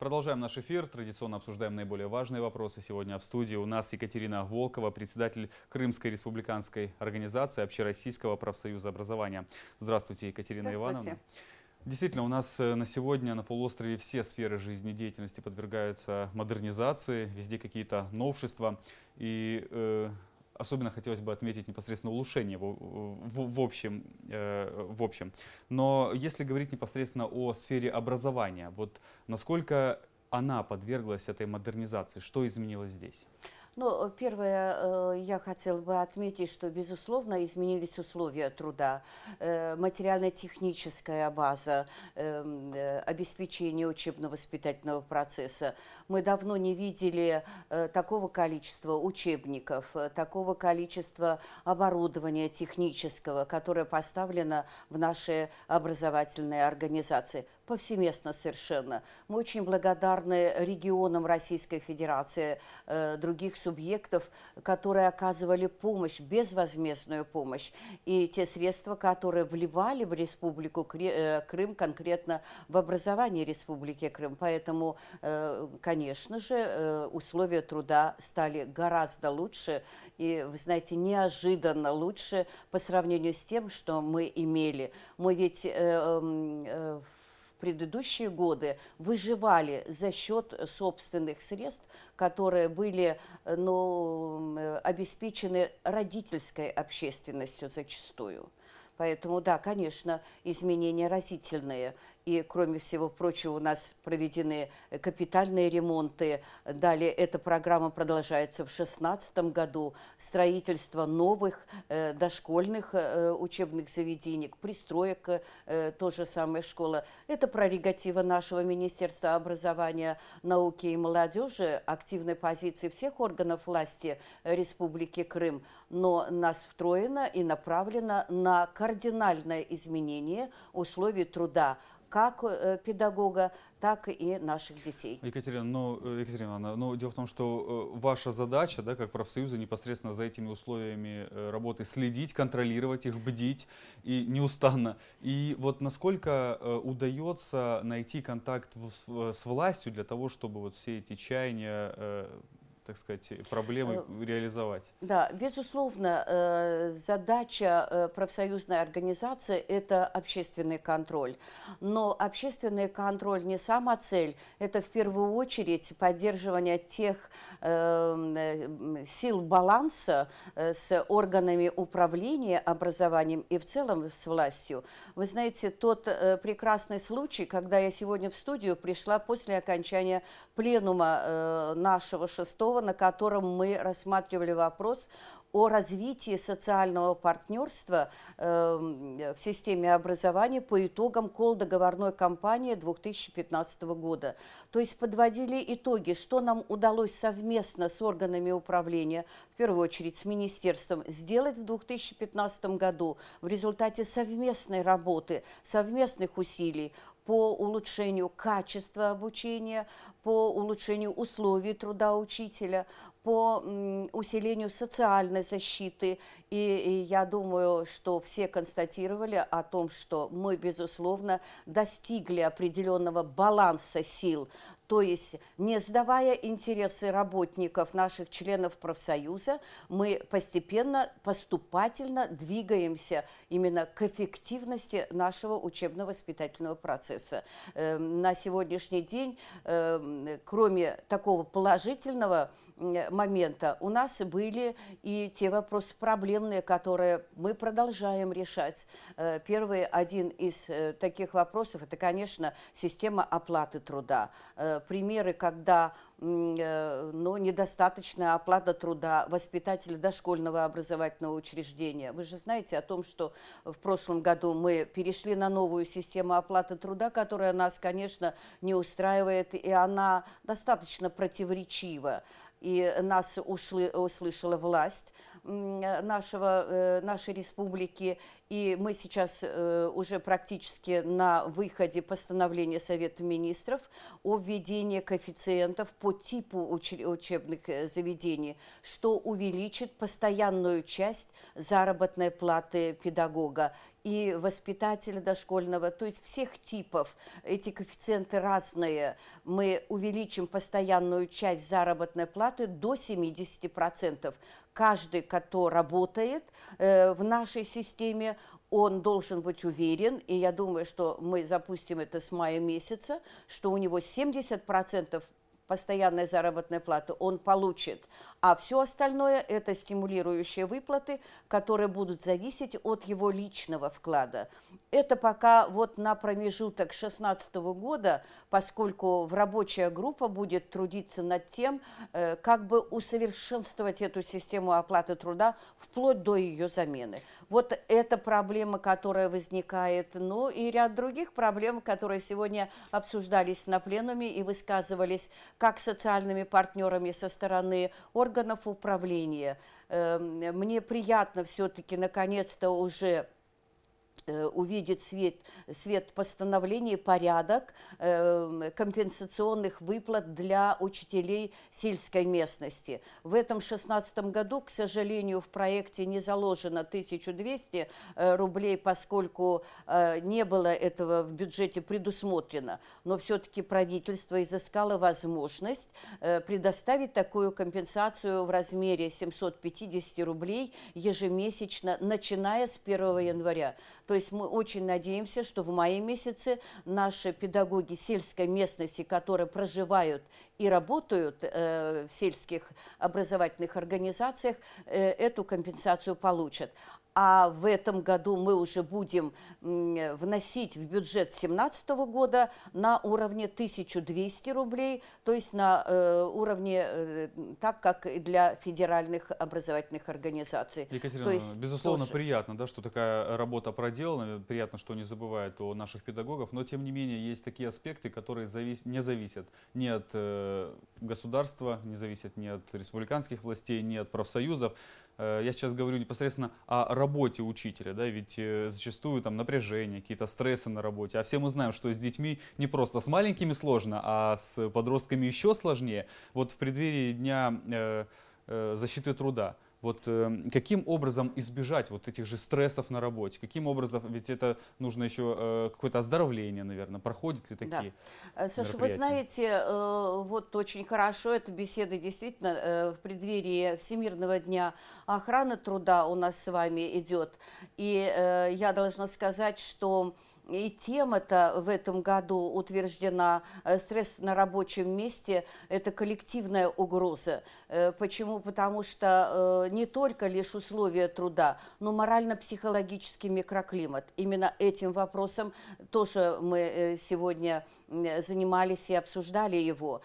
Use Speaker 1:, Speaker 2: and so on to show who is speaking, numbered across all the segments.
Speaker 1: Продолжаем наш эфир. Традиционно обсуждаем наиболее важные вопросы. Сегодня в студии у нас Екатерина Волкова, председатель Крымской республиканской организации Общероссийского профсоюза образования. Здравствуйте, Екатерина Здравствуйте. Ивановна. Действительно, у нас э, на сегодня на полуострове все сферы жизнедеятельности подвергаются модернизации, везде какие-то новшества. И э, Особенно хотелось бы отметить непосредственно улучшение в, в, в, общем, э, в общем. Но если говорить непосредственно о сфере образования, вот насколько она подверглась этой модернизации, что изменилось здесь?
Speaker 2: Ну, э, первое, э, я хотела бы отметить, что, безусловно, изменились условия труда. Э, материально-техническая база, эм, обеспечение учебно-воспитательного процесса. Мы давно не видели такого количества учебников, такого количества оборудования технического, которое поставлено в наши образовательные организации повсеместно совершенно. Мы очень благодарны регионам Российской Федерации, других субъектов, которые оказывали помощь, безвозмездную помощь, и те средства, которые вливали в Республику э, Крым, конкретно в образование Республики Крым. Поэтому, э, конечно же, э, условия труда стали гораздо лучше, и, вы знаете, неожиданно лучше по сравнению с тем, что мы имели. Мы ведь в эм, предыдущие годы выживали за счет собственных средств, которые были э, ну, э, обеспечены родительской общественностью зачастую. Поэтому, да, конечно, изменения разительные. И, кроме всего прочего, у нас проведены капитальные ремонты. Далее эта программа продолжается в 2016 году. Строительство новых э, дошкольных э, учебных заведений, пристроек, э, то же самое школа. Это пророгатива нашего Министерства образования, науки и молодежи, активной позиции всех органов власти Республики Крым. Но настроена и направлена на кардинальное изменение условий труда как э, педагога, так и наших детей.
Speaker 1: Екатерина, ну, э, Екатерина Ивановна, ну, дело в том, что э, ваша задача, да, как профсоюза, непосредственно за этими условиями работы следить, контролировать их, бдить и неустанно. И вот насколько удается найти контакт с властью для того, чтобы вот все эти чаяния так сказать, проблемы э, реализовать?
Speaker 2: Да, безусловно, э, задача э, профсоюзной организации – это общественный контроль. Но общественный контроль не сама цель, это в первую очередь поддерживание тех эм, сил баланса с органами управления образованием и в целом с властью. Вы знаете, тот прекрасный случай, когда я сегодня в студию пришла после окончания пленума нашего шестого на котором мы рассматривали вопрос о развитии социального партнерства эм, в системе образования по итогам колдоговорной кампании 2015 года. То есть подводили итоги, что нам удалось совместно с органами управления, в первую очередь с министерством, сделать в 2015 году в результате совместной работы, совместных усилий по улучшению качества обучения, по улучшению условий труда учителя, по усилению социальной защиты. И, и я думаю, что все констатировали о том, что мы, безусловно, достигли определенного баланса сил, то есть не сдавая интересы работников, наших членов профсоюза, мы постепенно, поступательно двигаемся именно к эффективности нашего учебно-воспитательного процесса. Эм, на сегодняшний день эм, Э, кроме такого положительного Э, момента у нас были и те вопросы проблемные, которые мы продолжаем решать. Э, первый, один из э, таких вопросов, это, конечно, система оплаты труда. Примеры, когда но ну, недостаточная оплата труда воспитателя дошкольного образовательного учреждения. Вы же знаете о том, что в прошлом году мы перешли на новую систему оплаты труда, которая нас, конечно, не устраивает, и она достаточно противоречива и нас ушли, услышала власть нашего, э, нашей республики. И мы сейчас э, уже практически на выходе постановления Совета министров о введении коэффициентов по типу учебных э, заведений, что увеличит постоянную часть заработной платы педагога и воспитателя дошкольного, то есть всех типов. Эти коэффициенты разные. Мы увеличим постоянную часть заработной платы до 70%. Каждый, кто работает э, в нашей системе, он должен быть уверен, и я думаю, что мы запустим это с мая месяца, что у него 70% постоянной заработной платы он получит, а все остальное – это стимулирующие выплаты, которые будут зависеть от его личного вклада. Это пока вот на промежуток 2016 года, поскольку в рабочая группа будет трудиться над тем, э, как бы усовершенствовать эту систему оплаты труда вплоть до ее замены. Вот эта проблема, которая возникает, ну и ряд других проблем, которые сегодня обсуждались на пленуме и высказывались как социальными партнерами со стороны органов управления. Эм, мне приятно все-таки наконец-то уже Э, увидит свет, свет постановление, порядок э, компенсационных выплат для учителей сельской местности. В этом 2016 году, к сожалению, в проекте не заложено 1200 э, рублей, поскольку э, не было этого в бюджете предусмотрено. Но все-таки правительство изыскало возможность э, предоставить такую компенсацию в размере 750 рублей ежемесячно, начиная с 1 января. То есть мы очень надеемся, что в мае месяце наши педагоги сельской местности, которые проживают и работают э, в сельских образовательных организациях, э, эту компенсацию получат а в этом году мы уже будем вносить в бюджет 2017 года на уровне 1200 рублей, то есть на э, уровне э, так, как и для федеральных образовательных организаций. Екатерина, то есть безусловно, тоже...
Speaker 1: приятно, да, что такая работа проделана, приятно, что не забывают о наших педагогов, но тем не менее есть такие аспекты, которые завис... не зависят ни от э, государства, не зависят ни от республиканских властей, ни от профсоюзов. Э, я сейчас говорю непосредственно о работе учителя, да, ведь э, зачастую там напряжение, какие-то стрессы на работе, а все мы знаем, что с детьми не просто с маленькими сложно, а с подростками еще сложнее. Вот в преддверии дня э, защиты труда – вот э, каким образом избежать вот этих же стрессов на работе? Каким образом, ведь это нужно еще э, какое-то оздоровление, наверное, проходит ли такие
Speaker 2: да. Э, Саша, вы знаете, э, вот очень хорошо, эта беседа действительно э, в преддверии Всемирного дня охраны труда у нас с вами идет. И э, я должна сказать, что... Что и тема-то в этом году утверждена э, «Стресс на рабочем месте – это коллективная угроза». Э, почему? Потому что э, не только лишь условия труда, но морально-психологический микроклимат. Именно этим вопросом тоже мы сегодня занимались и обсуждали его.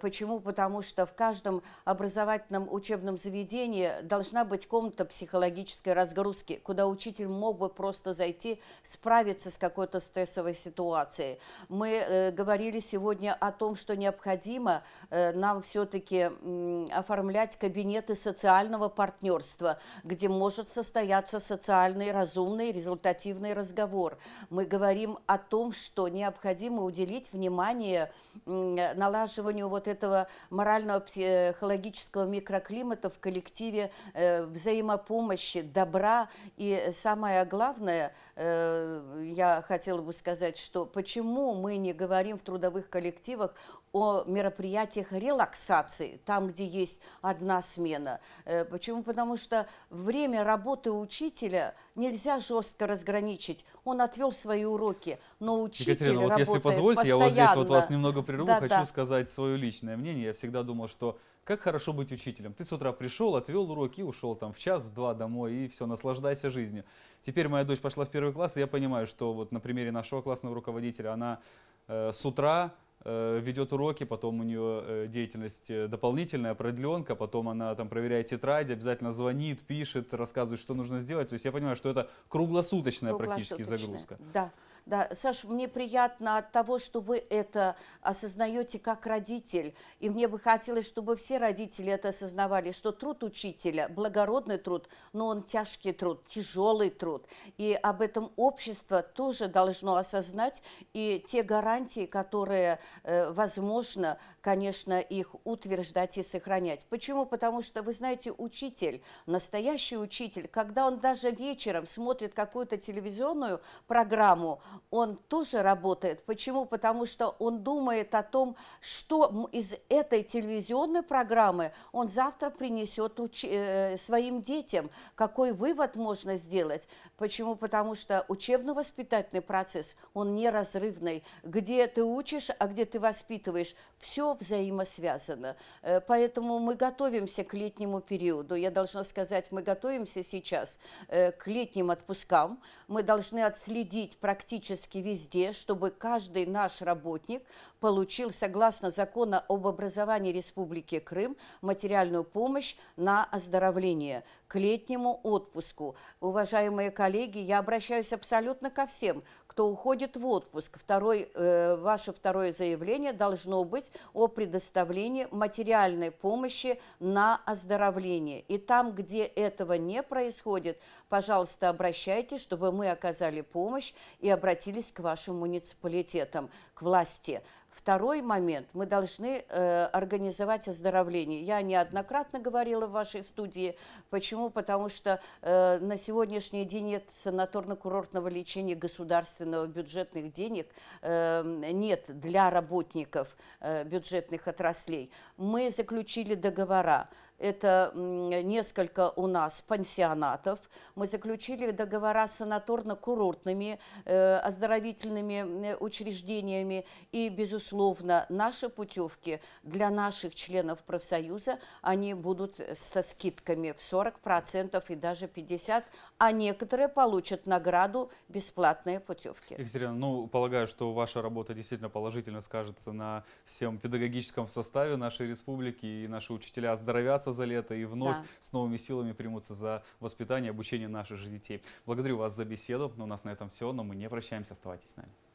Speaker 2: Почему? Потому что в каждом образовательном учебном заведении должна быть комната психологической разгрузки, куда учитель мог бы просто зайти, справиться с какой то какой-то стрессовой ситуации. Мы э, говорили сегодня о том, что необходимо э, нам все-таки э, оформлять кабинеты социального партнерства, где может состояться социальный, разумный, результативный разговор. Мы говорим о том, что необходимо уделить внимание налаживанию вот этого морального психологического микроклимата в коллективе э, взаимопомощи, добра и самое главное, э, я хотела бы сказать, что почему мы не говорим в трудовых коллективах о мероприятиях релаксации, там, где есть одна смена. Э, почему? Потому что время работы учителя нельзя жестко разграничить. Он отвел свои уроки, но учитель Екатерина, вот работает если позвольте, постоянно. я вот здесь вот вас немного прерву, да, хочу да.
Speaker 1: сказать свое личное мнение. Я всегда думал, что как хорошо быть учителем. Ты с утра пришел, отвел уроки, ушел там в час, в два домой и все, наслаждайся жизнью. Теперь моя дочь пошла в первый класс, и я понимаю, что вот на примере нашего классного руководителя она э, с утра э, ведет уроки, потом у нее э, деятельность э, дополнительная, продленка, потом она там проверяет тетради, обязательно звонит, пишет, рассказывает, что нужно сделать. То есть я понимаю, что это круглосуточная, круглосуточная практически загрузка.
Speaker 2: Да. Да, Саш, мне приятно от того, что вы это осознаете как родитель. И мне бы хотелось, чтобы все родители это осознавали, что труд учителя – благородный труд, но он тяжкий труд, тяжелый труд. И об этом общество тоже должно осознать. И те гарантии, которые э, возможно, конечно, их утверждать и сохранять. Почему? Потому что, вы знаете, учитель, настоящий учитель, когда он даже вечером смотрит какую-то телевизионную программу, он тоже работает. Почему? Потому что он думает о том, что из этой телевизионной программы он завтра принесет уч- э, своим детям, какой вывод можно сделать. Почему? Потому что учебно-воспитательный процесс, он неразрывный. Где ты учишь, а где ты воспитываешь, все взаимосвязано. Э, поэтому мы готовимся к летнему периоду. Я должна сказать, мы готовимся сейчас э, к летним отпускам. Мы должны отследить практически практически везде, чтобы каждый наш работник получил, согласно закону об образовании Республики Крым, материальную помощь на оздоровление к летнему отпуску. Уважаемые коллеги, я обращаюсь абсолютно ко всем, кто уходит в отпуск. Второй, э, ваше второе заявление должно быть о предоставлении материальной помощи на оздоровление. И там, где этого не происходит, пожалуйста, обращайтесь, чтобы мы оказали помощь и обратились к вашим муниципалитетам, к власти. Второй момент. Мы должны э, организовать оздоровление. Я неоднократно говорила в вашей студии. Почему? Потому что э, на сегодняшний день нет санаторно-курортного лечения государственного бюджетных денег. Э, нет для работников э, бюджетных отраслей. Мы заключили договора это несколько у нас пансионатов. Мы заключили договора с санаторно-курортными э, оздоровительными учреждениями. И, безусловно, наши путевки для наших членов профсоюза, они будут со скидками в 40% и даже 50%, а некоторые получат награду бесплатные путевки.
Speaker 1: Екатерина, ну, полагаю, что ваша работа действительно положительно скажется на всем педагогическом составе нашей республики, и наши учителя оздоровятся отдышатся за лето и вновь да. с новыми силами примутся за воспитание и обучение наших же детей. Благодарю вас за беседу. У нас на этом все, но мы не прощаемся. Оставайтесь с нами.